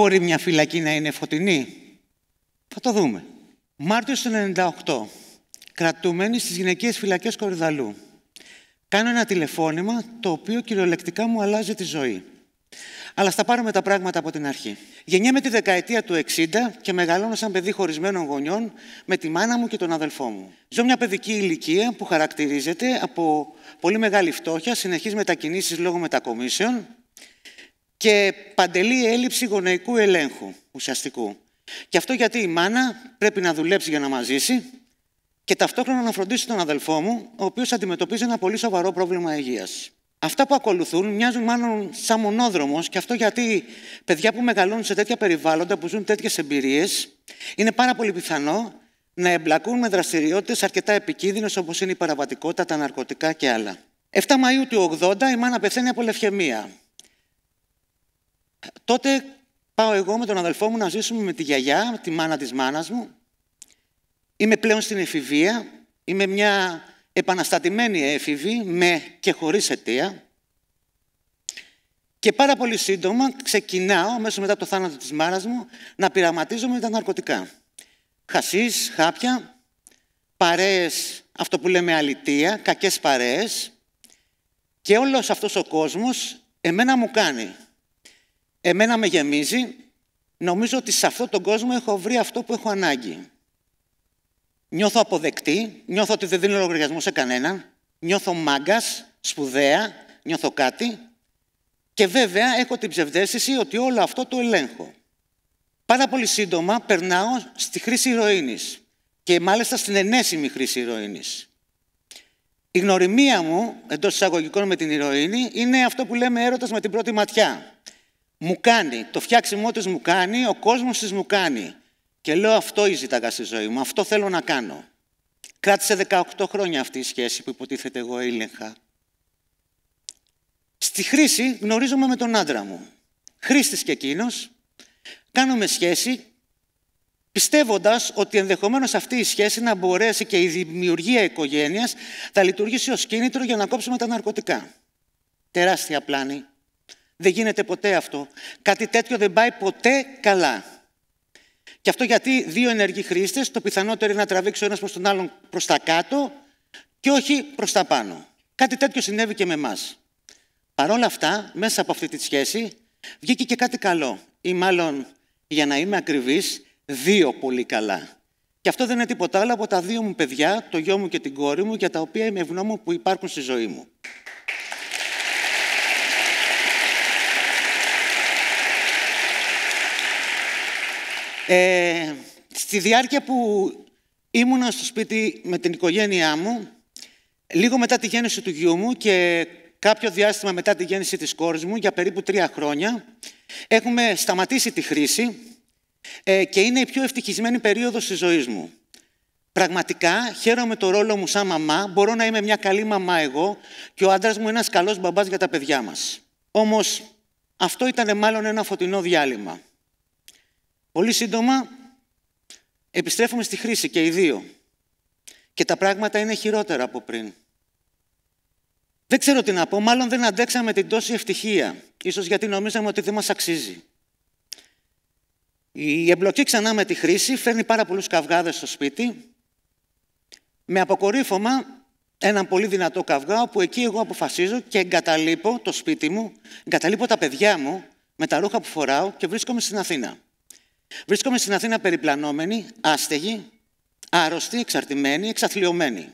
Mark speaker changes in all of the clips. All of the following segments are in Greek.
Speaker 1: Μπορεί μια φυλακή να είναι φωτεινή. Θα το δούμε. Μάρτιο του 98. κρατούμενη στις γυναικείες φυλακές Κορυδαλού. Κάνω ένα τηλεφώνημα το οποίο κυριολεκτικά μου αλλάζει τη ζωή. Αλλά στα πάρουμε τα πράγματα από την αρχή. Γεννιέμαι τη δεκαετία του 60 και μεγαλώνω σαν παιδί χωρισμένων γονιών με τη μάνα μου και τον αδελφό μου. Ζω μια παιδική ηλικία που χαρακτηρίζεται από πολύ μεγάλη φτώχεια, συνεχείς μετακινήσεις λόγω μετακομίσεων, και παντελή έλλειψη γονεϊκού ελέγχου ουσιαστικού. Και αυτό γιατί η μάνα πρέπει να δουλέψει για να μαζίσει και ταυτόχρονα να φροντίσει τον αδελφό μου, ο οποίος αντιμετωπίζει ένα πολύ σοβαρό πρόβλημα υγείας. Αυτά που ακολουθούν μοιάζουν μάλλον σαν μονόδρομος, και αυτό γιατί παιδιά που μεγαλώνουν σε τέτοια περιβάλλοντα, που ζουν τέτοιες εμπειρίες, είναι πάρα πολύ πιθανό να εμπλακούν με δραστηριότητες αρκετά επικίνδυνες, όπως είναι η παραβατικότητα, τα ναρκωτικά και άλλα. 7 Μαου του 80 η μάνα πεθαίνει από λευχαιμία. Τότε πάω εγώ με τον αδελφό μου να ζήσουμε με τη γιαγιά, τη μάνα της μάνας μου. Είμαι πλέον στην εφηβεία, είμαι μια επαναστατημένη έφηβη, με και χωρίς αιτία. Και πάρα πολύ σύντομα ξεκινάω, μέσω μετά το θάνατο της μάνας μου, να πειραματίζομαι με τα ναρκωτικά. Χασίς, χάπια, παρέες, αυτό που λέμε αλητεία, κακές παρέες. Και όλος αυτός ο κόσμος εμένα μου κάνει Εμένα με γεμίζει. Νομίζω ότι σε αυτόν τον κόσμο έχω βρει αυτό που έχω ανάγκη. Νιώθω αποδεκτή, νιώθω ότι δεν δίνω λογαριασμό σε κανέναν, νιώθω μάγκας, σπουδαία, νιώθω κάτι και βέβαια έχω την ψευδέστηση ότι όλο αυτό το ελέγχω. Πάρα πολύ σύντομα περνάω στη χρήση ηρωίνης και μάλιστα στην ενέσιμη χρήση ηρωίνης. Η γνωριμία μου εντός εισαγωγικών με την ηρωίνη είναι αυτό που λέμε έρωτας με την πρώτη ματιά μου κάνει, το φτιάξιμό της μου κάνει, ο κόσμος της μου κάνει. Και λέω αυτό ζήταγα στη ζωή μου, αυτό θέλω να κάνω. Κράτησε 18 χρόνια αυτή η σχέση που υποτίθεται εγώ έλεγχα. Στη χρήση γνωρίζομαι με τον άντρα μου. Χρήστης και εκείνος. Κάνουμε σχέση πιστεύοντας ότι ενδεχομένως αυτή η σχέση να μπορέσει και η δημιουργία οικογένειας θα λειτουργήσει ως κίνητρο για να κόψουμε τα ναρκωτικά. Τεράστια πλάνη δεν γίνεται ποτέ αυτό. Κάτι τέτοιο δεν πάει ποτέ καλά. Και αυτό γιατί δύο ενεργοί χρήστες, το πιθανότερο είναι να τραβήξει ο ένας προς τον άλλον προς τα κάτω και όχι προς τα πάνω. Κάτι τέτοιο συνέβη και με εμάς. Παρ' όλα αυτά, μέσα από αυτή τη σχέση βγήκε και κάτι καλό. Ή μάλλον, για να είμαι ακριβής, δύο πολύ καλά. Και αυτό δεν είναι τίποτα άλλο από τα δύο μου παιδιά, το γιο μου και την κόρη μου, για τα οποία είμαι ευγνώμων που υπάρχουν στη ζωή μου. Ε, στη διάρκεια που ήμουνα στο σπίτι με την οικογένειά μου, λίγο μετά τη γέννηση του γιού μου και κάποιο διάστημα μετά τη γέννηση της κόρης μου, για περίπου τρία χρόνια, έχουμε σταματήσει τη χρήση ε, και είναι η πιο ευτυχισμένη περίοδος της ζωής μου. Πραγματικά χαίρομαι το ρόλο μου σαν μαμά, μπορώ να είμαι μια καλή μαμά εγώ και ο άντρας μου ένας καλός μπαμπάς για τα παιδιά μας. Όμως αυτό ήταν μάλλον ένα φωτεινό διάλειμμα. Πολύ σύντομα επιστρέφουμε στη χρήση και οι δύο. Και τα πράγματα είναι χειρότερα από πριν. Δεν ξέρω τι να πω, μάλλον δεν αντέξαμε την τόση ευτυχία. Ίσως γιατί νομίζαμε ότι δεν μας αξίζει. Η εμπλοκή ξανά με τη χρήση φέρνει πάρα πολλούς καυγάδες στο σπίτι με αποκορύφωμα έναν πολύ δυνατό καυγά όπου εκεί εγώ αποφασίζω και εγκαταλείπω το σπίτι μου, εγκαταλείπω τα παιδιά μου με τα ρούχα που φοράω και βρίσκομαι στην Αθήνα. Βρίσκομαι στην Αθήνα περιπλανόμενη, άστεγη, άρρωστη, εξαρτημένη, εξαθλειωμένη.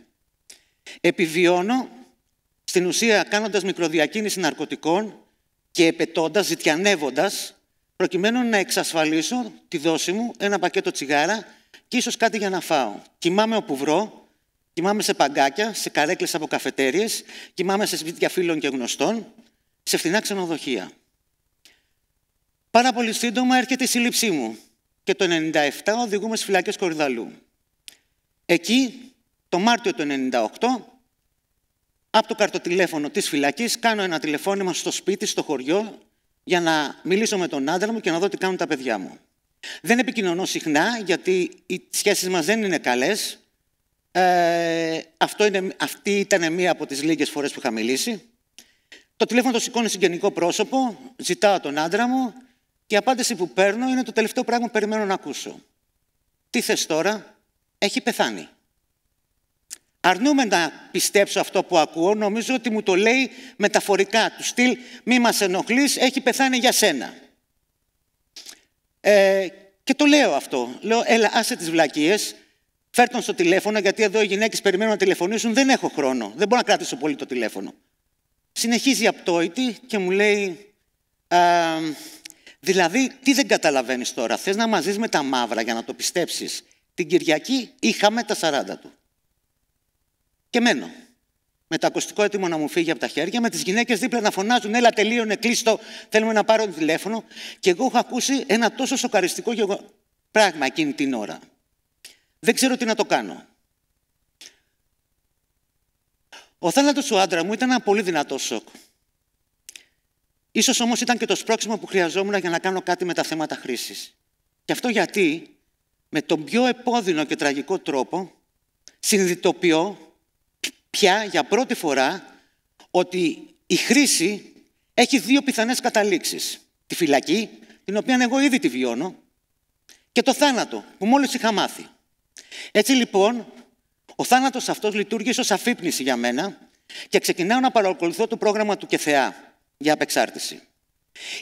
Speaker 1: Επιβιώνω, στην ουσία κάνοντας μικροδιακίνηση ναρκωτικών και επετώντα, ζητιανεύοντας, προκειμένου να εξασφαλίσω τη δόση μου, ένα πακέτο τσιγάρα και ίσως κάτι για να φάω. Κοιμάμαι όπου βρω, κοιμάμαι σε παγκάκια, σε καρέκλες από καφετέριες, κοιμάμαι σε σπίτια φίλων και γνωστών, σε φθηνά ξενοδοχεία. Πάρα πολύ σύντομα έρχεται η σύλληψή μου και το 97 οδηγούμε στις φυλακέ Κορυδαλού. Εκεί, το Μάρτιο του 98, από το καρτοτηλέφωνο της φυλακή, κάνω ένα τηλεφώνημα στο σπίτι, στο χωριό, για να μιλήσω με τον άντρα μου και να δω τι κάνουν τα παιδιά μου. Δεν επικοινωνώ συχνά, γιατί οι σχέσεις μας δεν είναι καλές. Ε, αυτό είναι, αυτή ήταν μία από τις λίγες φορές που είχα μιλήσει. Το τηλέφωνο το σηκώνει συγγενικό πρόσωπο, ζητάω τον άντρα μου, και η απάντηση που παίρνω είναι το τελευταίο πράγμα που περιμένω να ακούσω. Τι θες τώρα, έχει πεθάνει. Αρνούμε να πιστέψω αυτό που ακούω, νομίζω ότι μου το λέει μεταφορικά του στυλ «Μη μας ενοχλείς, έχει πεθάνει για σένα». Ε, και το λέω αυτό. Λέω, έλα, άσε τις βλακίες, φέρ τον στο τηλέφωνο, γιατί εδώ οι γυναίκες περιμένουν να τηλεφωνήσουν, δεν έχω χρόνο, δεν μπορώ να κράτησω πολύ το τηλέφωνο. Συνεχίζει η απτόητη και μου λέει, Δηλαδή, τι δεν καταλαβαίνεις τώρα, θες να μαζί με τα μαύρα για να το πιστέψεις. Την Κυριακή είχαμε τα 40 του. Και μένω. Με το ακουστικό έτοιμο να μου φύγει από τα χέρια, με τις γυναίκες δίπλα να φωνάζουν: Έλα, τελείωνε, κλείστο. Θέλουμε να πάρω τηλέφωνο. Και εγώ έχω ακούσει ένα τόσο σοκαριστικό πράγμα εκείνη την ώρα. Δεν ξέρω τι να το κάνω. Ο θάνατος του άντρα μου ήταν ένα πολύ δυνατό σοκ. Ίσως όμως ήταν και το σπρώξιμο που χρειαζόμουν για να κάνω κάτι με τα θέματα χρήσης. Και αυτό γιατί με τον πιο επώδυνο και τραγικό τρόπο συνειδητοποιώ πια για πρώτη φορά ότι η χρήση έχει δύο πιθανές καταλήξεις. Τη φυλακή, την οποία εγώ ήδη τη βιώνω, και το θάνατο, που μόλις είχα μάθει. Έτσι λοιπόν, ο θάνατος αυτός λειτουργήσε ως αφύπνιση για μένα και ξεκινάω να παρακολουθώ το πρόγραμμα του ΚΕΘΕΑ για απεξάρτηση.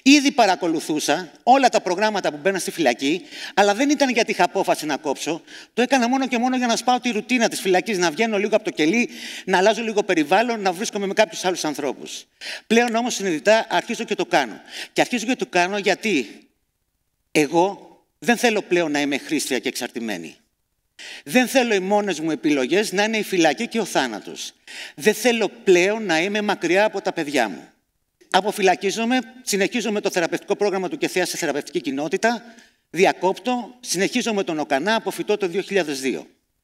Speaker 1: Ήδη παρακολουθούσα όλα τα προγράμματα που μπαίναν στη φυλακή, αλλά δεν ήταν γιατί είχα απόφαση να κόψω. Το έκανα μόνο και μόνο για να σπάω τη ρουτίνα της φυλακής, να βγαίνω λίγο από το κελί, να αλλάζω λίγο περιβάλλον, να βρίσκομαι με κάποιους άλλους ανθρώπους. Πλέον όμως συνειδητά αρχίζω και το κάνω. Και αρχίζω και το κάνω γιατί εγώ δεν θέλω πλέον να είμαι χρήστρια και εξαρτημένη. Δεν θέλω οι μόνες μου επιλογές να είναι η φυλακή και ο θάνατος. Δεν θέλω πλέον να είμαι μακριά από τα παιδιά μου. Αποφυλακίζομαι, συνεχίζω με το θεραπευτικό πρόγραμμα του ΚΕΘΕΑ σε θεραπευτική κοινότητα, διακόπτω, συνεχίζω με τον ΟΚΑΝΑ, αποφυτώ το 2002.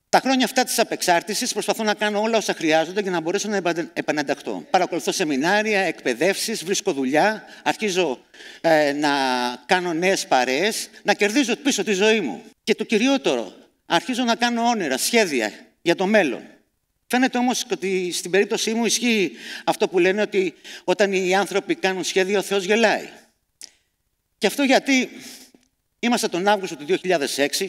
Speaker 1: Τα χρόνια αυτά της απεξάρτησης προσπαθώ να κάνω όλα όσα χρειάζονται για να μπορέσω να επανενταχθώ. Παρακολουθώ σεμινάρια, εκπαιδεύσεις, βρίσκω δουλειά, αρχίζω ε, να κάνω νέες παρέες, να κερδίζω πίσω τη ζωή μου. Και το κυριότερο, αρχίζω να κάνω όνειρα, σχέδια για το μέλλον. Φαίνεται όμως ότι στην περίπτωσή μου ισχύει αυτό που λένε ότι όταν οι άνθρωποι κάνουν σχέδιο ο Θεός γελάει. Και αυτό γιατί είμαστε τον Αύγουστο του 2006,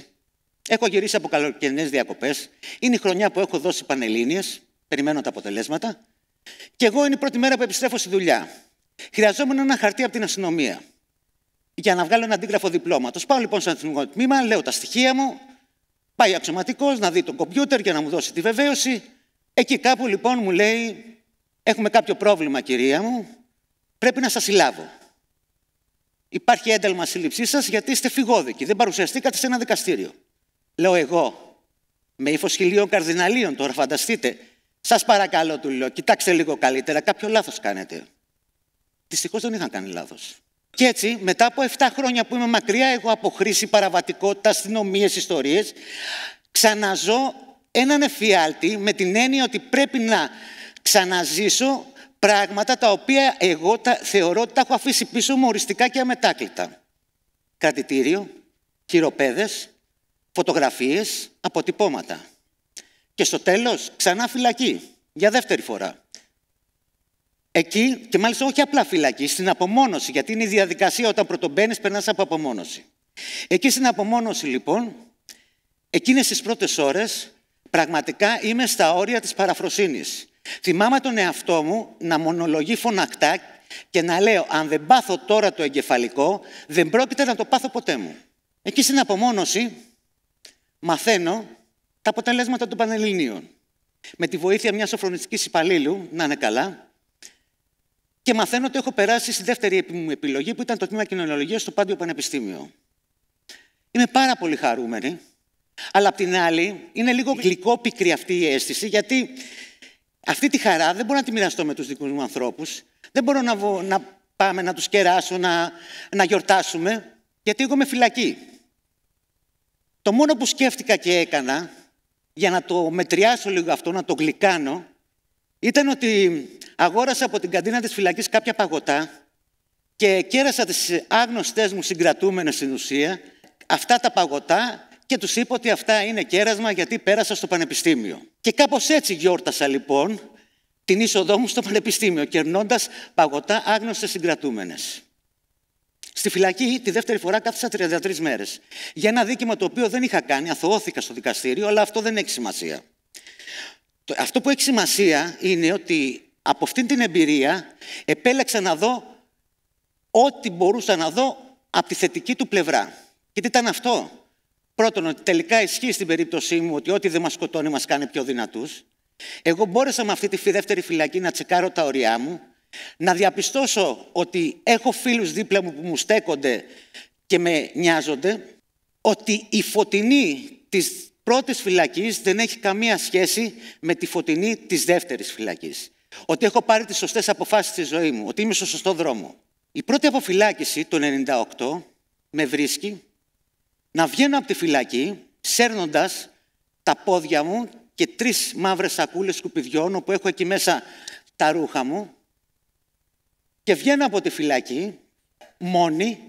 Speaker 1: έχω γυρίσει από καλοκαιρινές διακοπές, είναι η χρονιά που έχω δώσει πανελλήνιες, περιμένω τα αποτελέσματα, και εγώ είναι η πρώτη μέρα που επιστρέφω στη δουλειά. Χρειαζόμουν ένα χαρτί από την αστυνομία για να βγάλω ένα αντίγραφο διπλώματος. Πάω λοιπόν στο αστυνομικό τμήμα, λέω τα στοιχεία μου, πάει αξιωματικός να δει τον κομπιούτερ για να μου δώσει τη βεβαίωση. Εκεί κάπου λοιπόν μου λέει, έχουμε κάποιο πρόβλημα κυρία μου, πρέπει να σας συλλάβω. Υπάρχει ένταλμα σύλληψής σας γιατί είστε φυγόδικοι, δεν παρουσιαστήκατε σε ένα δικαστήριο. Λέω εγώ, με ύφος χιλίων καρδιναλίων τώρα φανταστείτε, σας παρακαλώ του λέω, κοιτάξτε λίγο καλύτερα, κάποιο λάθος κάνετε. Δυστυχώς δεν είχαν κάνει λάθος. Και έτσι, μετά από 7 χρόνια που είμαι μακριά εγώ από χρήση, παραβατικότητα, αστυνομίες, ιστορίες, ξαναζώ έναν εφιάλτη με την έννοια ότι πρέπει να ξαναζήσω πράγματα τα οποία εγώ τα θεωρώ ότι τα έχω αφήσει πίσω μου οριστικά και αμετάκλητα. Κρατητήριο, χειροπέδες, φωτογραφίες, αποτυπώματα. Και στο τέλος ξανά φυλακή, για δεύτερη φορά. Εκεί, και μάλιστα όχι απλά φυλακή, στην απομόνωση, γιατί είναι η διαδικασία όταν πρωτομπαίνεις περνάς από απομόνωση. Εκεί στην απομόνωση λοιπόν, εκείνες τις πρώτες ώρες Πραγματικά είμαι στα όρια της παραφροσύνης. Θυμάμαι τον εαυτό μου να μονολογεί φωνακτά και να λέω αν δεν πάθω τώρα το εγκεφαλικό δεν πρόκειται να το πάθω ποτέ μου. Εκεί στην απομόνωση μαθαίνω τα αποτελέσματα των Πανελληνίων. Με τη βοήθεια μιας σοφρονιστικής υπαλλήλου, να είναι καλά, και μαθαίνω ότι έχω περάσει στη δεύτερη μου επιλογή που ήταν το τμήμα κοινωνιολογίας στο Πάντιο Πανεπιστήμιο. Είμαι πάρα πολύ χαρούμενη αλλά απ' την άλλη, είναι λίγο γλυκό πικρή αυτή η αίσθηση, γιατί αυτή τη χαρά δεν μπορώ να τη μοιραστώ με τους δικούς μου ανθρώπους. Δεν μπορώ να, να πάμε να τους κεράσω, να, να γιορτάσουμε, γιατί εγώ είμαι φυλακή. Το μόνο που σκέφτηκα και έκανα, για να το μετριάσω λίγο αυτό, να το γλυκάνω, ήταν ότι αγόρασα από την καντίνα της φυλακής κάποια παγωτά και κέρασα τις άγνωστές μου συγκρατούμενες στην ουσία αυτά τα παγωτά και τους είπα ότι αυτά είναι κέρασμα γιατί πέρασα στο πανεπιστήμιο. Και κάπως έτσι γιόρτασα λοιπόν την είσοδό μου στο πανεπιστήμιο, κερνώντας παγωτά άγνωστες συγκρατούμενες. Στη φυλακή τη δεύτερη φορά κάθισα 33 μέρες. Για ένα δίκημα το οποίο δεν είχα κάνει, αθωώθηκα στο δικαστήριο, αλλά αυτό δεν έχει σημασία. Αυτό που έχει σημασία είναι ότι από αυτήν την εμπειρία επέλεξα να δω ό,τι μπορούσα να δω από τη θετική του πλευρά. Και τι ήταν αυτό. Πρώτον, ότι τελικά ισχύει στην περίπτωσή μου ότι ό,τι δεν μας σκοτώνει μας κάνει πιο δυνατούς. Εγώ μπόρεσα με αυτή τη δεύτερη φυλακή να τσεκάρω τα ωριά μου, να διαπιστώσω ότι έχω φίλους δίπλα μου που μου στέκονται και με νοιάζονται, ότι η φωτεινή της πρώτης φυλακής δεν έχει καμία σχέση με τη φωτεινή της δεύτερης φυλακής. Ότι έχω πάρει τις σωστές αποφάσεις στη ζωή μου, ότι είμαι στο σωστό δρόμο. Η πρώτη αποφυλάκηση το 98 με βρίσκει να βγαίνω από τη φυλακή σέρνοντας τα πόδια μου και τρεις μαύρες σακούλες σκουπιδιών όπου έχω εκεί μέσα τα ρούχα μου και βγαίνω από τη φυλακή μόνη,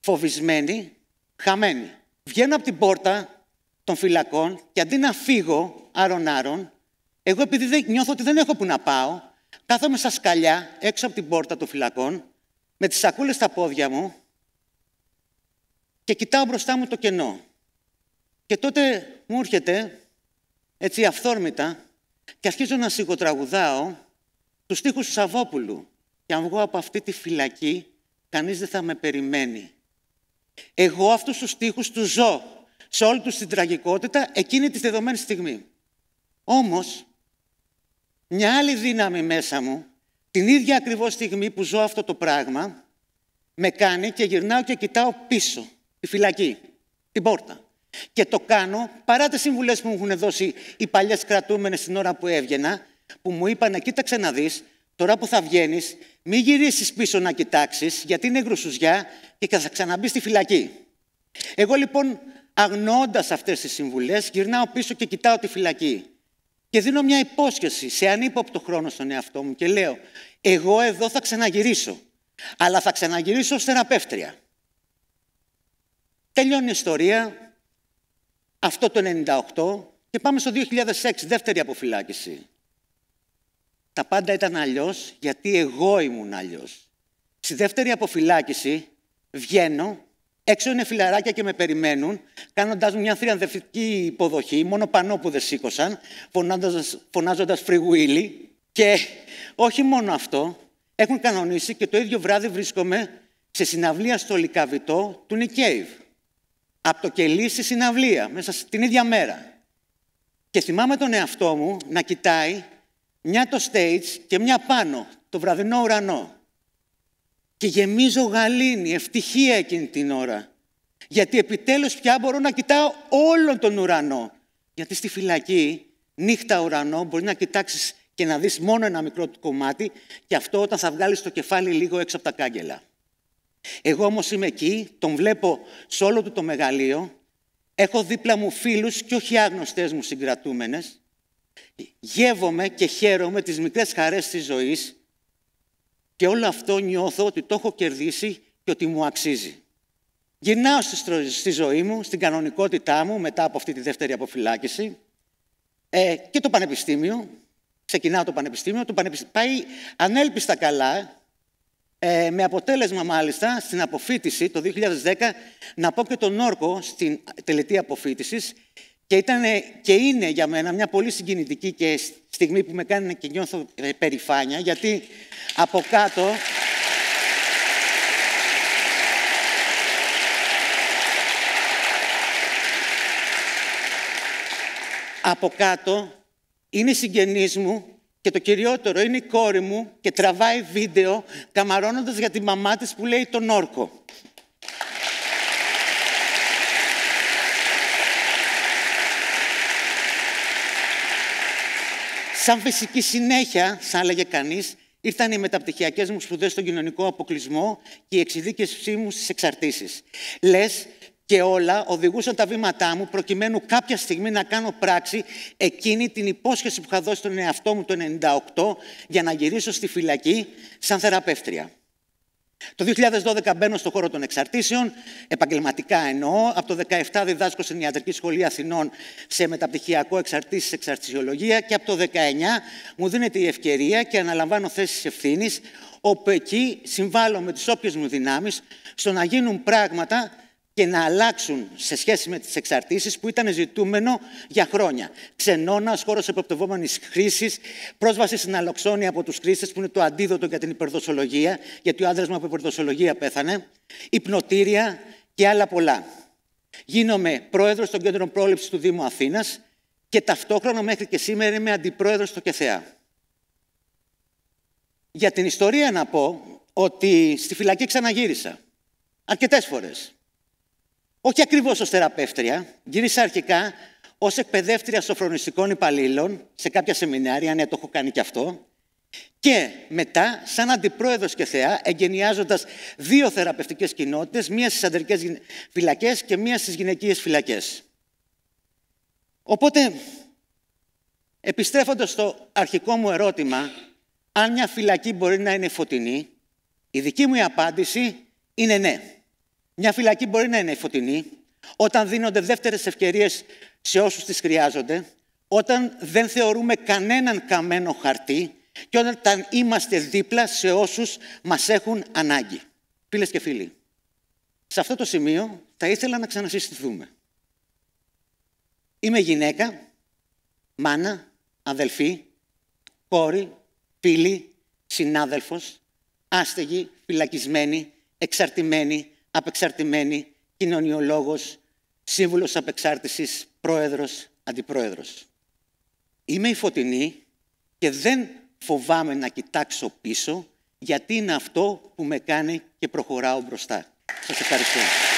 Speaker 1: φοβισμένη, χαμένη. Βγαίνω από την πόρτα των φυλακών και αντί να φύγω άρον-άρον, εγώ επειδή δεν νιώθω ότι δεν έχω που να πάω, κάθομαι στα σκαλιά έξω από την πόρτα των φυλακών με τις σακούλες στα πόδια μου και κοιτάω μπροστά μου το κενό. Και τότε μου έρχεται, έτσι αυθόρμητα, και αρχίζω να σιγοτραγουδάω τους στίχους του Σαββόπουλου. Και αν βγω από αυτή τη φυλακή, κανείς δεν θα με περιμένει. Εγώ αυτούς τους στίχους τους ζω σε όλη τους την τραγικότητα εκείνη τη δεδομένη στιγμή. Όμως, μια άλλη δύναμη μέσα μου, την ίδια ακριβώς στιγμή που ζω αυτό το πράγμα, με κάνει και γυρνάω και κοιτάω πίσω τη φυλακή, την πόρτα. Και το κάνω παρά τις συμβουλές που μου έχουν δώσει οι παλιές κρατούμενες την ώρα που έβγαινα, που μου είπαν, κοίταξε να δεις, τώρα που θα βγαίνεις, μην γυρίσεις πίσω να κοιτάξεις, γιατί είναι γρουσουζιά και θα ξαναμπεί στη φυλακή. Εγώ λοιπόν, αγνοώντας αυτές τις συμβουλές, γυρνάω πίσω και κοιτάω τη φυλακή. Και δίνω μια υπόσχεση σε ανύποπτο χρόνο στον εαυτό μου και λέω, εγώ εδώ θα ξαναγυρίσω, αλλά θα ξαναγυρίσω ως θεραπεύτρια. Τελειώνει η ιστορία, αυτό το 98 και πάμε στο 2006, δεύτερη αποφυλάκηση. Τα πάντα ήταν αλλιώς, γιατί εγώ ήμουν αλλιώς. Στη δεύτερη αποφυλάκηση βγαίνω, έξω είναι φιλαράκια και με περιμένουν, κάνοντας μια θριαμβευτική υποδοχή, μόνο πανό που δεν σήκωσαν, φωνάζοντας φωνάζοντας Και όχι μόνο αυτό, έχουν κανονίσει και το ίδιο βράδυ βρίσκομαι σε συναυλία στο Λικαβιτό του Νικέιβ από το κελί στη συναυλία, μέσα στην ίδια μέρα. Και θυμάμαι τον εαυτό μου να κοιτάει μια το stage και μια πάνω, το βραδινό ουρανό. Και γεμίζω γαλήνη, ευτυχία εκείνη την ώρα. Γιατί επιτέλους πια μπορώ να κοιτάω όλον τον ουρανό. Γιατί στη φυλακή, νύχτα ουρανό, μπορείς να κοιτάξεις και να δεις μόνο ένα μικρό κομμάτι και αυτό όταν θα βγάλεις το κεφάλι λίγο έξω από τα κάγκελα. Εγώ όμως είμαι εκεί, τον βλέπω σε όλο του το μεγαλείο, έχω δίπλα μου φίλους και όχι άγνωστές μου συγκρατούμενες, γεύομαι και χαίρομαι τις μικρές χαρές της ζωής και όλο αυτό νιώθω ότι το έχω κερδίσει και ότι μου αξίζει. Γυρνάω στη ζωή μου, στην κανονικότητά μου, μετά από αυτή τη δεύτερη αποφυλάκηση ε, και το πανεπιστήμιο. Ξεκινάω το πανεπιστήμιο, το πανεπιστήμιο πάει ανέλπιστα καλά, ε, με αποτέλεσμα μάλιστα στην αποφύτιση το 2010 να πω και τον όρκο στην τελετή αποφύτισης και, ήταν, και είναι για μένα μια πολύ συγκινητική και στιγμή που με κάνει και νιώθω ε, περηφάνεια γιατί από κάτω από κάτω είναι συγγενείς μου και το κυριότερο είναι η κόρη μου και τραβάει βίντεο καμαρώνοντας για τη μαμά της που λέει τον όρκο. Σαν φυσική συνέχεια, σαν έλεγε κανείς, ήρθαν οι μεταπτυχιακές μου σπουδές στον κοινωνικό αποκλεισμό και οι εξειδίκευσή μου στις εξαρτήσεις. Λες και όλα οδηγούσαν τα βήματά μου προκειμένου κάποια στιγμή να κάνω πράξη εκείνη την υπόσχεση που είχα δώσει τον εαυτό μου το 1998 για να γυρίσω στη φυλακή σαν θεραπεύτρια. Το 2012 μπαίνω στον χώρο των εξαρτήσεων, επαγγελματικά εννοώ. Από το 2017 διδάσκω στην Ιατρική Σχολή Αθηνών σε μεταπτυχιακό εξαρτήσεις εξαρτησιολογία και από το 2019 μου δίνεται η ευκαιρία και αναλαμβάνω θέσεις ευθύνης, όπου εκεί συμβάλλω με τις όποιες μου δυνάμεις στο να γίνουν πράγματα και να αλλάξουν σε σχέση με τις εξαρτήσεις που ήταν ζητούμενο για χρόνια. Ξενώνας, χώρος επεπτευόμενης χρήσης, πρόσβαση στην αλοξόνη από τους χρήστες που είναι το αντίδοτο για την υπερδοσολογία, γιατί ο άνδρας μου από υπερδοσολογία πέθανε, υπνοτήρια και άλλα πολλά. Γίνομαι πρόεδρος των κέντρων πρόληψης του Δήμου Αθήνας και ταυτόχρονα μέχρι και σήμερα είμαι αντιπρόεδρος στο ΚΕΘΕΑ. Για την ιστορία να πω ότι στη φυλακή ξαναγύρισα. Αρκετές φορές. Όχι ακριβώς ως θεραπεύτρια, γύρισα αρχικά ως εκπαιδεύτρια σοφρονιστικών υπαλλήλων σε κάποια σεμινάρια, ναι το έχω κάνει κι αυτό, και μετά, σαν αντιπρόεδρος και θεά, εγκαινιάζοντας δύο θεραπευτικές κοινότητες, μία στις αντρικές φυλακές και μία στις γυναικείες φυλακές. Οπότε, επιστρέφοντας στο αρχικό μου ερώτημα, αν μια φυλακή μπορεί να είναι φωτεινή, η δική μου απάντηση είναι ναι. Μια φυλακή μπορεί να είναι φωτεινή όταν δίνονται δεύτερες ευκαιρίες σε όσους τις χρειάζονται, όταν δεν θεωρούμε κανέναν καμένο χαρτί και όταν είμαστε δίπλα σε όσους μας έχουν ανάγκη. Φίλες και φίλοι, σε αυτό το σημείο θα ήθελα να ξανασυστηθούμε. Είμαι γυναίκα, μάνα, αδελφή, κόρη, φίλη, συνάδελφος, άστεγη, φυλακισμένη, εξαρτημένη, απεξαρτημένη, κοινωνιολόγος, σύμβουλος απεξάρτησης, πρόεδρος, αντιπρόεδρος. Είμαι η Φωτεινή και δεν φοβάμαι να κοιτάξω πίσω, γιατί είναι αυτό που με κάνει και προχωράω μπροστά. Σας ευχαριστώ.